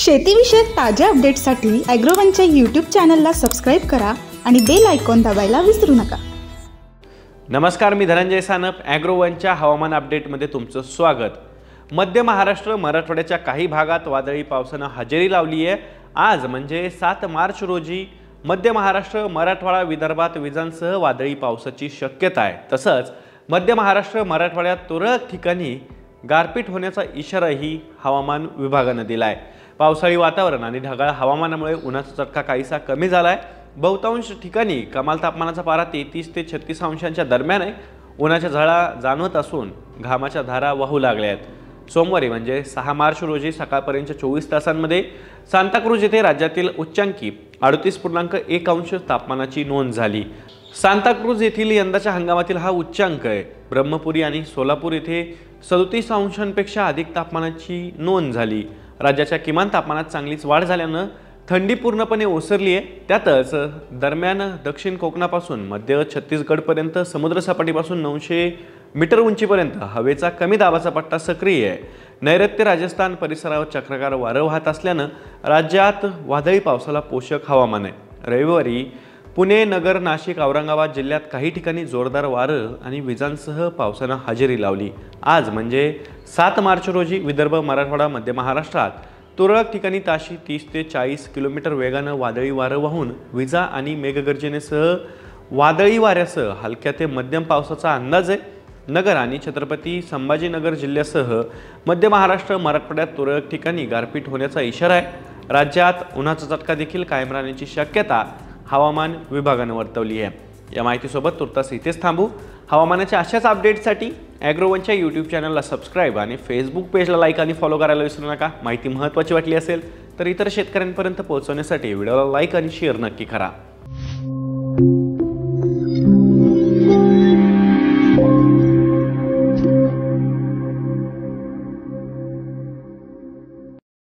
शेतीविषयक ताज्या अपडेटसाठी ॲग्रोवनच्या यूट्यूब चॅनलला सबस्क्राईब करा आणि बेल आयकॉन दाबायला विसरू नका नमस्कार मी धनंजय सानप ॲग्रोवनच्या हवामान अपडेटमध्ये तुमचं स्वागत मध्य महाराष्ट्र मराठवाड्याच्या काही भागात वादळी पावसानं हजेरी लावली आहे आज म्हणजे सात मार्च रोजी मध्य महाराष्ट्र मराठवाडा विदर्भात विजांसह वादळी पावसाची शक्यता आहे तसंच मध्य महाराष्ट्र मराठवाड्यात तुरळक ठिकाणी गारपीट होण्याचा इशाराही हवामान विभागानं दिला आहे पावसाळी वातावरण आणि ढगाळ हवामानामुळे उन्हाचा चटका काहीसा कमी झाला आहे बहुतांश ठिकाणी कमाल तापमानाचा पारा तेहतीस ते छत्तीस अंशांच्या दरम्यान आहे उन्हाच्या झळा जाणवत असून घामाच्या धारा वाहू लागल्या आहेत सोमवारी म्हणजे सहा मार्च रोजी सकाळपर्यंतच्या चोवीस तासांमध्ये सांताक्रूज येथे राज्यातील उच्चांकी अडतीस पूर्णांक एक अंश तापमानाची नोंद झाली सांताक्रूज येथील यंदाच्या हंगामातील हा उच्चांक आहे ब्रह्मपुरी आणि सोलापूर येथे सदोतीस अंशांपेक्षा अधिक तापमानाची नोंद झाली राज्याच्या किमान तापमानात चांगलीच वाढ झाल्यानं थंडी पूर्णपणे ओसरली आहे त्यातच दरम्यान दक्षिण कोकणापासून मध्य छत्तीसगडपर्यंत समुद्रसपाटीपासून नऊशे मीटर उंचीपर्यंत हवेचा कमी दाबाचा पट्टा सक्रिय आहे नैऋत्य राजस्थान परिसरावर चक्रकार वारं वाहत असल्यानं राज्यात वादळी पावसाला पोषक हवामान आहे रविवारी पुणे नगर नाशिक औरंगाबाद जिल्ह्यात काही ठिकाणी जोरदार वारं आणि विजांसह पावसानं हजेरी लावली आज म्हणजे सात मार्च रोजी विदर्भ मराठवाडा मध्य महाराष्ट्रात तुरळक ठिकाणी ताशी तीस ते चाळीस किलोमीटर वेगानं वादळी वारं वाहून विजा आणि मेघगर्जनेसह वादळी वाऱ्यासह हलक्या ते मध्यम पावसाचा अंदाज आहे नगर आणि छत्रपती संभाजीनगर जिल्ह्यासह मध्य महाराष्ट्र मराठवाड्यात तुरळक ठिकाणी गारपीट होण्याचा इशारा आहे राज्यात उन्हाचा चटका देखील कायम राहण्याची शक्यता हवामान विभागानं वर्तवली आहे या माहितीसोबत तुर्तास इथेच थांबू हवामानाच्या अशाच अपडेटसाठी ॲग्रोवनच्या यूट्यूब चॅनलला सबस्क्राईब आणि फेसबुक पेजला लाईक आणि फॉलो करायला विसरू नका माहिती महत्त्वाची वाटली असेल तर इतर शेतकऱ्यांपर्यंत पोहोचवण्यासाठी व्हिडिओला लाईक आणि शेअर नक्की करा